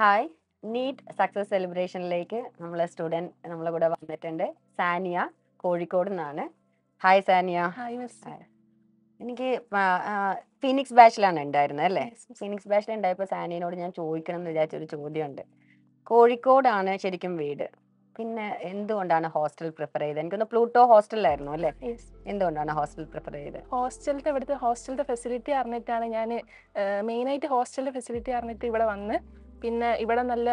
hi NEET success സെലിബ്രേഷനിലേക്ക് നമ്മളെ student നമ്മളെ കൂടെ വന്നിട്ടുണ്ട് സാനിയ കോഴിക്കോട് നിന്നാണ് ഹായ് സാനിയ ഹായ് എനിക്ക് ഫിനിക്സ് ബാച്ചിലാണ് ഉണ്ടായിരുന്നത് അല്ലേ ഫിനിക്സ് ബാച്ചിൽ ഉണ്ടായപ്പോൾ സാനിയനോട് ഞാൻ ചോദിക്കണം എന്ന് വിചാരിച്ചൊരു ചോദ്യമുണ്ട് കോഴിക്കോടാണ് ശരിക്കും വീട് പിന്നെ എന്തുകൊണ്ടാണ് ഹോസ്റ്റൽ പ്രിഫർ ചെയ്തത് എനിക്കൊന്ന് പ്ലൂട്ടോ ഹോസ്റ്റലിലായിരുന്നു അല്ലേ എന്തുകൊണ്ടാണ് ഹോസ്റ്റൽ പ്രിഫർ ചെയ്തത് ഹോസ്റ്റലിന്റെ ഇവിടുത്തെ ഹോസ്റ്റലിന്റെ ഫെസിലിറ്റി അറിഞ്ഞിട്ടാണ് ഞാൻ മെയിനായിട്ട് ഹോസ്റ്റലിന്റെ ഫെസിലിറ്റി അറിഞ്ഞിട്ട് ഇവിടെ വന്ന് പിന്നെ ഇവിടെ നല്ല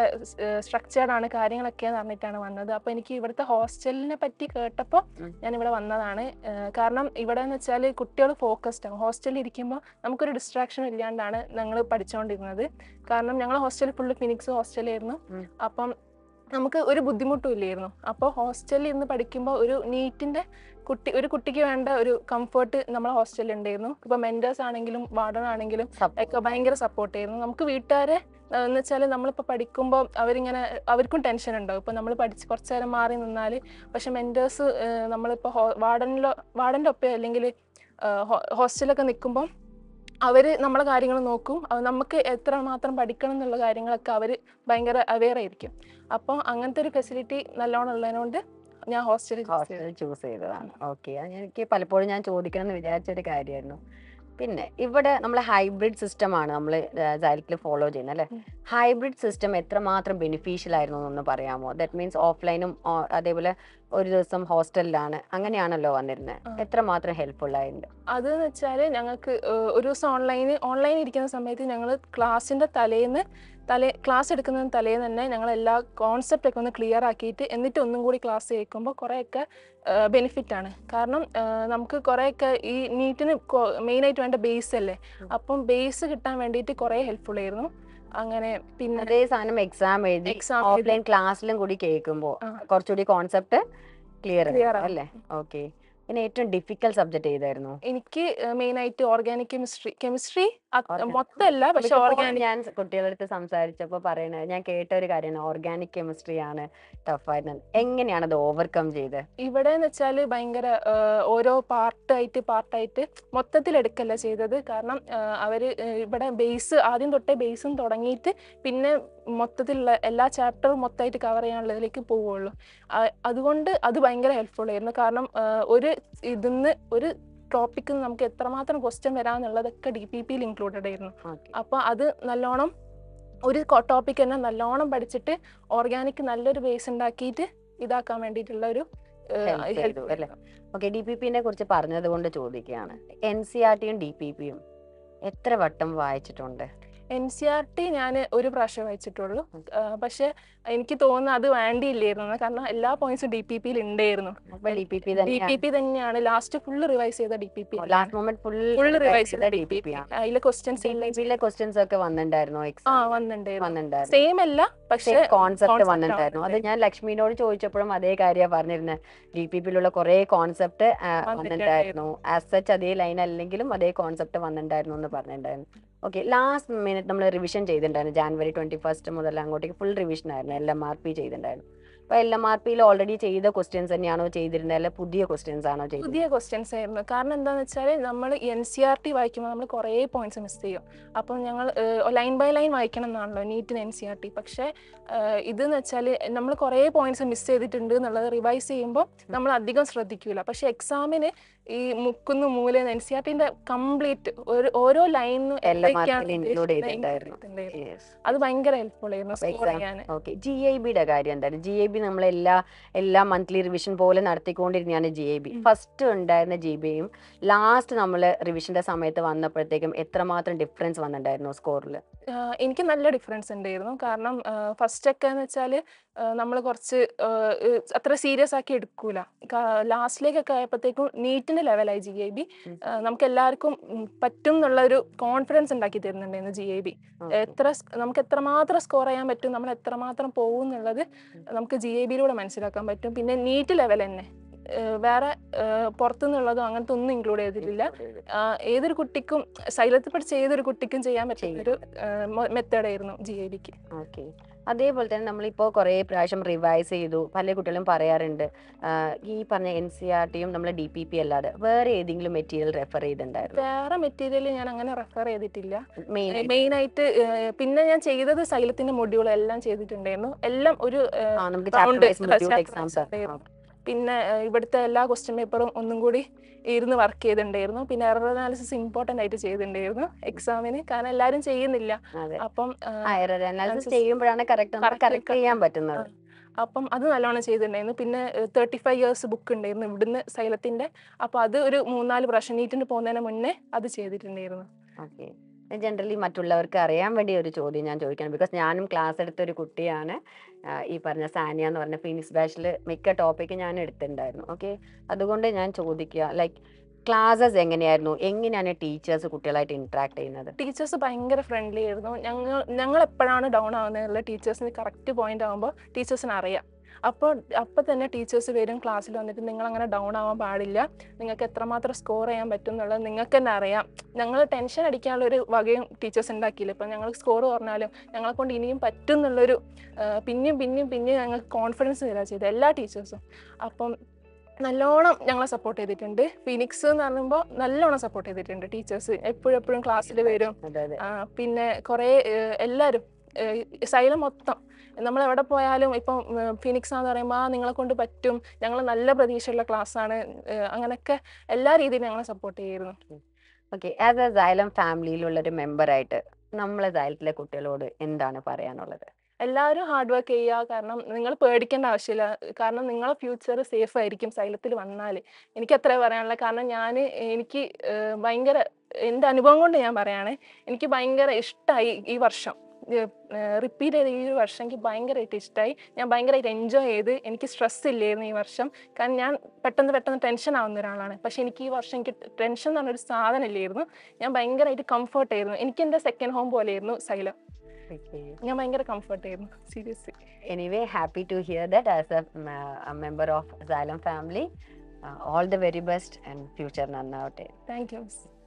സ്ട്രക്ചേർഡാണ് കാര്യങ്ങളൊക്കെ എന്ന് പറഞ്ഞിട്ടാണ് വന്നത് അപ്പോൾ എനിക്ക് ഇവിടുത്തെ ഹോസ്റ്റലിനെ പറ്റി കേട്ടപ്പോൾ ഞാൻ ഇവിടെ വന്നതാണ് കാരണം ഇവിടെ എന്ന് വെച്ചാൽ കുട്ടികൾ ഫോക്കസ്ഡ് ആവും ഹോസ്റ്റലിൽ ഇരിക്കുമ്പോൾ നമുക്കൊരു ഡിസ്ട്രാക്ഷൻ ഇല്ലാണ്ടാണ് ഞങ്ങൾ പഠിച്ചുകൊണ്ടിരുന്നത് കാരണം ഞങ്ങൾ ഹോസ്റ്റലിൽ ഫുള്ള് ഫിനിക്സ് ഹോസ്റ്റലായിരുന്നു അപ്പം നമുക്ക് ഒരു ബുദ്ധിമുട്ടും ഇല്ലായിരുന്നു അപ്പോൾ ഹോസ്റ്റലിൽ ഇരുന്ന് പഠിക്കുമ്പോൾ ഒരു നീറ്റിന്റെ കുട്ടി ഒരു കുട്ടിക്ക് വേണ്ട ഒരു കംഫർട്ട് നമ്മളെ ഹോസ്റ്റലിൽ ഉണ്ടായിരുന്നു ഇപ്പൊ മെന്റേഴ്സ് ആണെങ്കിലും വാർഡൻ ആണെങ്കിലും ഒക്കെ ഭയങ്കര സപ്പോർട്ട് ചെയ്യുന്നു നമുക്ക് വീട്ടുകാരെ എന്ന് വെച്ചാല് നമ്മളിപ്പോ പഠിക്കുമ്പോൾ അവരിങ്ങനെ അവർക്കും ടെൻഷൻ ഉണ്ടാവും ഇപ്പൊ നമ്മൾ പഠിച്ച് കുറച്ചു നേരം മാറി നിന്നാല് പക്ഷെ മെന്റേഴ്സ് നമ്മളിപ്പോ വാർഡനിലോ വാർഡന്റെ ഒപ്പം അല്ലെങ്കിൽ ഹോസ്റ്റലൊക്കെ നിൽക്കുമ്പോൾ അവര് നമ്മളെ കാര്യങ്ങൾ നോക്കും നമുക്ക് എത്ര മാത്രം പഠിക്കണം എന്നുള്ള കാര്യങ്ങളൊക്കെ അവര് ഭയങ്കര അവെയർ ആയിരിക്കും അപ്പോൾ അങ്ങനത്തെ ഒരു ഫെസിലിറ്റി നല്ലോണം ഉള്ളതിനോണ്ട് ഞാൻ ഹോസ്റ്റലിൽ ഹോസ്റ്റലിൽ ചൂസ് ചെയ്തതാണ് ഓക്കെ എനിക്ക് പലപ്പോഴും ഞാൻ ചോദിക്കണം എന്ന് വിചാരിച്ച ഒരു കാര്യമായിരുന്നു പിന്നെ ഇവിടെ നമ്മൾ ഹൈബ്രിഡ് സിസ്റ്റം ആണ് നമ്മൾ സൈറ്റിൽ ഫോളോ ചെയ്യുന്നത് അല്ലേ ഹൈബ്രിഡ് സിസ്റ്റം എത്രമാത്രം ബെനിഫിഷ്യൽ ആയിരുന്നു എന്നൊന്ന് പറയാമോ ദാറ്റ് മീൻസ് ഓഫ്ലൈനും അതേപോലെ ഒരു ദിവസം ഹോസ്റ്റലിലാണ് അങ്ങനെയാണല്ലോ വന്നിരുന്നത് എത്രമാത്രം ഹെൽപ്ഫുൾ ആയിരുന്നു അത് എന്ന് വെച്ചാൽ ഞങ്ങൾക്ക് ഒരു ദിവസം ഓൺലൈനിൽ ഓൺലൈൻ ഇരിക്കുന്ന സമയത്ത് ഞങ്ങൾ ക്ലാസ്സിന്റെ തലേന്ന് തലേ ക്ലാസ് എടുക്കുന്നതിന് തലേ തന്നെ ഞങ്ങൾ എല്ലാ ഒക്കെ ഒന്ന് ക്ലിയർ ആക്കിയിട്ട് എന്നിട്ട് ഒന്നും കൂടി ക്ലാസ് കേൾക്കുമ്പോൾ കുറേയൊക്കെ ബെനിഫിറ്റ് ആണ് കാരണം നമുക്ക് കുറേയൊക്കെ ഈ നീറ്റിന് മെയിനായിട്ട് വേണ്ട ബേസ് അല്ലേ അപ്പം ബേസ് കിട്ടാൻ വേണ്ടിയിട്ട് കുറേ ഹെൽപ്ഫുൾ ആയിരുന്നു അങ്ങനെ പിന്നെ അതേ സാധനം എക്സാം എഴുതി എക്സാം ഓഫ്ലൈൻ ക്ലാസ്സിലും കൂടി കേൾക്കുമ്പോൾ കുറച്ചുകൂടി കോൺസെപ്റ്റ് ക്ലിയർ ക്ലിയർ അല്ലേ ഓക്കെ പിന്നെ ഏറ്റവും ഡിഫിക്കൽ സബ്ജക്ട് ഏതായിരുന്നു എനിക്ക് മെയിൻ ആയിട്ട് ഓർഗാനിക് കെമിസ്ട്രി കെമിസ്ട്രി മൊത്തല്ല പക്ഷെ ഓർഗാനിക് ഞാൻ കുട്ടികളടുത്ത് സംസാരിച്ചപ്പോൾ പറയുന്നത് ഞാൻ കേട്ട ഒരു കാര്യമാണ് ഓർഗാനിക് കെമിസ്ട്രി ആണ് ടഫായിരുന്നത് എങ്ങനെയാണ് അത് ഓവർകം ചെയ്ത് ഇവിടെ എന്ന് വെച്ചാൽ ഭയങ്കര ഓരോ പാർട്ടായിട്ട് പാർട്ടായിട്ട് മൊത്തത്തിൽ എടുക്കല്ല ചെയ്തത് കാരണം അവര് ഇവിടെ ബേസ് ആദ്യം തൊട്ടേ ബേസും തുടങ്ങിയിട്ട് പിന്നെ മൊത്തത്തിലുള്ള എല്ലാ ചാപ്റ്ററും മൊത്തമായിട്ട് കവർ ചെയ്യാനുള്ളതിലേക്ക് പോവുള്ളൂ അതുകൊണ്ട് അത് ഭയങ്കര ഹെൽപ്ഫുൾ ആയിരുന്നു കാരണം ഒരു ഇതിന്ന് ഒരു ടോപ്പിക്ക് നമുക്ക് എത്രമാത്രം ക്വസ്റ്റ്യൻ വരാമെന്നുള്ളതൊക്കെ ഡി പി പിയിൽ ഇൻക്ലൂഡഡ് ആയിരുന്നു അപ്പോൾ അത് നല്ലോണം ഒരു ടോപ്പിക് തന്നെ നല്ലോണം പഠിച്ചിട്ട് ഓർഗാനിക് നല്ലൊരു ബേസ് ഉണ്ടാക്കിയിട്ട് ഇതാക്കാൻ വേണ്ടിയിട്ടുള്ള ഒരു ഓക്കെ ഡി പി പിന്നെ കുറിച്ച് പറഞ്ഞത് കൊണ്ട് ചോദിക്കുകയാണ് എൻ സി ആർ e ടിയും ഡി പി പിയും എത്ര വട്ടം വായിച്ചിട്ടുണ്ട് എൻ സി ആർ ടി ഞാൻ ഒരു പ്രാവശ്യം വായിച്ചിട്ടുള്ളൂ പക്ഷെ എനിക്ക് തോന്നുന്നു അത് വേണ്ടിയില്ലായിരുന്നു കാരണം എല്ലാ പോയിന്റ്സും ഡി പി പിയിൽ ഉണ്ടായിരുന്നു ഡി പി പി തന്നെയാണ് ലാസ്റ്റ് ഫുൾ റിവൈസ് ചെയ്ത D P P last full revise ചെയ്ത ക്വസ്റ്റ്യൻസ് ഒക്കെ ആ സെയിം അല്ല കോൺസെപ്റ്റ് അത് ഞാൻ ലക്ഷ്മിനോട് ചോദിച്ചപ്പോഴും അതേ കാര്യ പറഞ്ഞിരുന്നത് ഡി പി പിയിലുള്ള കുറെ കോൺസെപ്റ്റ് വന്നിട്ടുണ്ടായിരുന്നു ആസ് സച്ച് അതേ ലൈൻ അല്ലെങ്കിലും അതേ കോൺസെപ്റ്റ് വന്നിട്ടുണ്ടായിരുന്നു എന്ന് പറഞ്ഞിട്ടുണ്ടായിരുന്നു ഓക്കെ ലാസ്റ്റ് മിനിറ്റ് നമ്മൾ റിവിഷൻ ചെയ്തിട്ടുണ്ടായിരുന്നു ജാനുവരി ട്വൻറ്റി ഫസ്റ്റ് മുതൽ അങ്ങോട്ടേക്ക് ഫുൾ റിവിഷൻ ആയിരുന്നു എല്ലാം ആർ പി ചെയ്തിട്ടുണ്ടായിരുന്നു ഇപ്പൊ എൽ എം ആർ പിയിൽ ഓൾറെഡി ചെയ്ത ക്വസ്റ്റ്യൻസ് തന്നെയാണോ ചെയ്തിരുന്നത് അല്ലെ പുതിയ ക്വസ്റ്റ്യൻസ് ആണോ പുതിയ ക്വസ്റ്റ്യൻസ് ആയിരുന്നു കാരണം എന്താന്ന് വെച്ചാല് നമ്മൾ N C R e T വായിക്കുമ്പോൾ നമ്മൾ കുറെ പോയിന്റ്സ് മിസ് ചെയ്യും അപ്പം ഞങ്ങൾ ലൈൻ ബൈ ലൈൻ വായിക്കണം എന്നാണല്ലോ നീറ്റിന് എൻ സി ആർ ടി പക്ഷേ എന്ന് വെച്ചാല് നമ്മൾ കുറെ പോയിന്റ്സ് മിസ് ചെയ്തിട്ടുണ്ട് എന്നുള്ളത് റിവൈസ് ചെയ്യുമ്പോൾ നമ്മൾ അധികം ശ്രദ്ധിക്കൂല പക്ഷെ എക്സാമിന് ഈ മുക്കുന്നു മൂല എൻ സി ആർ ടിന്റെ കംപ്ലീറ്റ് ഓരോ ലൈൻ അത് ഭയങ്കര ഹെൽപ്ഫുൾ ആയിരുന്നു ജി ഐ ബിയുടെ കാര്യം എന്തായാലും ജി ഐ ബി നമ്മൾ എല്ലാ എല്ലാ മന്ത്ലി റിവിഷൻ പോലെ നടത്തിക്കൊണ്ടിരുന്നതാണ് ജി എ ബി ഫസ്റ്റ് ഉണ്ടായിരുന്ന ജി യും ലാസ്റ്റ് നമ്മൾ റിവിഷന്റെ സമയത്ത് വന്നപ്പോഴത്തേക്കും എത്രമാത്രം ഡിഫറൻസ് വന്നിട്ടുണ്ടായിരുന്നു സ്കോറിൽ എനിക്ക് നല്ല ഡിഫറൻസ് ഉണ്ടായിരുന്നു കാരണം ഫസ്റ്റ് ഒക്കെ എന്ന് വെച്ചാൽ നമ്മൾ കുറച്ച് അത്ര സീരിയസ് ആക്കി എടുക്കൂല ലാസ്റ്റിലേക്കൊക്കെ ആയപ്പോഴത്തേക്കും നീറ്റിന്റെ ലെവലായി ജി ഐ ബി നമുക്ക് എല്ലാവർക്കും പറ്റും എന്നുള്ള ഒരു കോൺഫിഡൻസ് ഉണ്ടാക്കി തരുന്നുണ്ടായിരുന്നു ജി ഐ ബി എത്ര നമുക്ക് എത്രമാത്രം സ്കോർ ചെയ്യാൻ പറ്റും നമ്മൾ എത്രമാത്രം പോകും എന്നുള്ളത് നമുക്ക് ജി ഐ ബിയിലൂടെ മനസ്സിലാക്കാൻ പറ്റും പിന്നെ നീറ്റ് ലെവൽ തന്നെ വേറെ പുറത്തുനിന്നുള്ളതോ അങ്ങനത്തെ ഒന്നും ഇൻക്ലൂഡ് ചെയ്തിട്ടില്ല ഏതൊരു കുട്ടിക്കും ശൈലത്തിൽ പഠിച്ച ഏതൊരു കുട്ടിക്കും ചെയ്യാൻ പറ്റുന്ന ഒരു മെത്തേഡായിരുന്നു ജി ഐ ബിക്ക് അതേപോലെ തന്നെ നമ്മളിപ്പോൾ കുറേ പ്രാവശ്യം റിവൈസ് ചെയ്തു പല കുട്ടികളും പറയാറുണ്ട് ഈ പറഞ്ഞ എൻ സി ആർ e ടിയും നമ്മൾ ഡി പി പി അല്ലാതെ വേറെ ഏതെങ്കിലും മെറ്റീരിയൽ റെഫർ ചെയ്തിട്ടുണ്ടായിരുന്നു വേറെ മെറ്റീരിയൽ ഞാൻ അങ്ങനെ റെഫർ ചെയ്തിട്ടില്ല മെയിൻ ആയിട്ട് പിന്നെ ഞാൻ ചെയ്തത് സൈലത്തിന്റെ മൊഡ്യൂൾ എല്ലാം ചെയ്തിട്ടുണ്ടായിരുന്നു എല്ലാം ഒരു നമുക്ക് പിന്നെ ഇവിടുത്തെ എല്ലാ ക്വസ്റ്റ്യൻ പേപ്പറും ഒന്നും കൂടി ഇരുന്ന് വർക്ക് ചെയ്തിട്ടുണ്ടായിരുന്നു പിന്നെ എറർ അനാലിസിസ് ഇമ്പോർട്ടൻ്റ് ആയിട്ട് ചെയ്തിട്ടുണ്ടായിരുന്നു എക്സാമിന് കാരണം എല്ലാവരും ചെയ്യുന്നില്ല അപ്പം എറർ അനാലിസിസ് ചെയ്യുമ്പോഴാണ് ചെയ്യാൻ പറ്റുന്നത് അപ്പം അത് നല്ലോണം ചെയ്തിട്ടുണ്ടായിരുന്നു പിന്നെ തേർട്ടി ഫൈവ് ഇയേഴ്സ് ബുക്ക് ഉണ്ടായിരുന്നു ഇവിടുന്ന് സൈലത്തിന്റെ അപ്പോൾ അത് ഒരു മൂന്നാല് പ്രാവശ്യം നീറ്റിന് പോകുന്നതിന് മുന്നേ അത് ചെയ്തിട്ടുണ്ടായിരുന്നു ജനറലി മറ്റുള്ളവർക്ക് അറിയാൻ വേണ്ടി ഒരു ചോദ്യം ഞാൻ ചോദിക്കണം ബിക്കോസ് ഞാനും ക്ലാസ് എടുത്ത ഒരു കുട്ടിയാണ് ഈ പറഞ്ഞ സാനിയ എന്ന് പറഞ്ഞ ഫിനിക്സ് ബാഷിൽ മിക്ക ടോപ്പിക്ക് ഞാൻ എടുത്തിട്ടുണ്ടായിരുന്നു ഓക്കെ അതുകൊണ്ട് ഞാൻ ചോദിക്കുക ലൈക്ക് ക്ലാസ്സസ് എങ്ങനെയായിരുന്നു എങ്ങനെയാണ് ടീച്ചേഴ്സ് കുട്ടികളായിട്ട് ഇന്ററാക്ട് ചെയ്യുന്നത് ടീച്ചേഴ്സ് ഭയങ്കര ഫ്രണ്ട്ലി ആയിരുന്നു ഞങ്ങൾ ഞങ്ങൾ എപ്പോഴാണ് ഡൗൺ ആവുന്നത് ടീച്ചേഴ്സിന് കറക്റ്റ് പോയിന്റ് ആകുമ്പോൾ ടീച്ചേഴ്സിന് അറിയാം അപ്പോൾ അപ്പോൾ തന്നെ ടീച്ചേഴ്സ് വരും ക്ലാസ്സിൽ വന്നിട്ട് നിങ്ങൾ അങ്ങനെ ഡൗൺ ആവാൻ പാടില്ല നിങ്ങൾക്ക് എത്രമാത്രം സ്കോർ ചെയ്യാൻ പറ്റും എന്നുള്ളത് നിങ്ങൾക്ക് തന്നെ അറിയാം ഞങ്ങൾ ടെൻഷൻ അടിക്കാനുള്ള ഒരു വകയും ടീച്ചേഴ്സ് ഉണ്ടാക്കിയില്ല ഇപ്പം ഞങ്ങൾ സ്കോർ പറഞ്ഞാലും ഞങ്ങളെ കൊണ്ട് ഇനിയും പറ്റും എന്നുള്ളൊരു പിന്നെയും പിന്നെയും പിന്നെയും ഞങ്ങൾക്ക് കോൺഫിഡൻസ് തരാ ചെയ്തത് എല്ലാ ടീച്ചേഴ്സും അപ്പം നല്ലോണം ഞങ്ങളെ സപ്പോർട്ട് ചെയ്തിട്ടുണ്ട് ഫിനിക്സ് എന്ന് പറയുമ്പോൾ നല്ലോണം സപ്പോർട്ട് ചെയ്തിട്ടുണ്ട് ടീച്ചേഴ്സ് എപ്പോഴെപ്പോഴും ക്ലാസ്സിൽ വരും പിന്നെ കുറേ എല്ലാവരും സൈലം മൊത്തം നമ്മൾ എവിടെ പോയാലും ഇപ്പം ഫിനിക്സ് എന്ന് പറയുമ്പോൾ ആ നിങ്ങളെ കൊണ്ട് പറ്റും ഞങ്ങൾ നല്ല പ്രതീക്ഷയുള്ള ക്ലാസ്സാണ് അങ്ങനെയൊക്കെ എല്ലാ രീതിയിലും ഞങ്ങളെ സപ്പോർട്ട് ചെയ്യുന്നു ഓക്കെ ആസ് എ സൈലം ഫാമിലിയിലുള്ള ഒരു മെമ്പറായിട്ട് നമ്മളെ സൈലത്തിലെ കുട്ടികളോട് എന്താണ് പറയാനുള്ളത് എല്ലാവരും ഹാർഡ് വർക്ക് ചെയ്യുക കാരണം നിങ്ങൾ പേടിക്കേണ്ട ആവശ്യമില്ല കാരണം നിങ്ങളെ ഫ്യൂച്ചർ സേഫ് ആയിരിക്കും സൈലത്തിൽ വന്നാൽ എനിക്ക് അത്രേ പറയാനുള്ളത് കാരണം ഞാൻ എനിക്ക് ഭയങ്കര എൻ്റെ അനുഭവം കൊണ്ട് ഞാൻ പറയുകയാണ് എനിക്ക് ഭയങ്കര ഇഷ്ടമായി ഈ വർഷം റിപ്പീറ്റ് ചെയ്ത് ഈ ഒരു വർഷം എനിക്ക് ഭയങ്കരമായിട്ട് ഇഷ്ടമായി ഞാൻ ഭയങ്കരമായിട്ട് എൻജോയ് ചെയ്ത് എനിക്ക് സ്ട്രെസ് ഇല്ലായിരുന്നു ഈ വർഷം കാരണം ഞാൻ പെട്ടെന്ന് പെട്ടെന്ന് ടെൻഷൻ ആവുന്ന ഒരാളാണ് പക്ഷെ എനിക്ക് ഈ വർഷം എനിക്ക് ടെൻഷൻ എന്ന് പറഞ്ഞൊരു സാധനം ഇല്ലായിരുന്നു ഞാൻ ഭയങ്കരമായിട്ട് കംഫർട്ട് ആയിരുന്നു എനിക്ക് എൻ്റെ സെക്കൻഡ് ഹോം പോലെയായിരുന്നു സൈല ഞാൻ ഭയങ്കര കംഫർട്ട് ആയിരുന്നു seriously anyway happy to hear that as a member of Xylem family all the very best and future നന്നാവട്ടെ താങ്ക് യു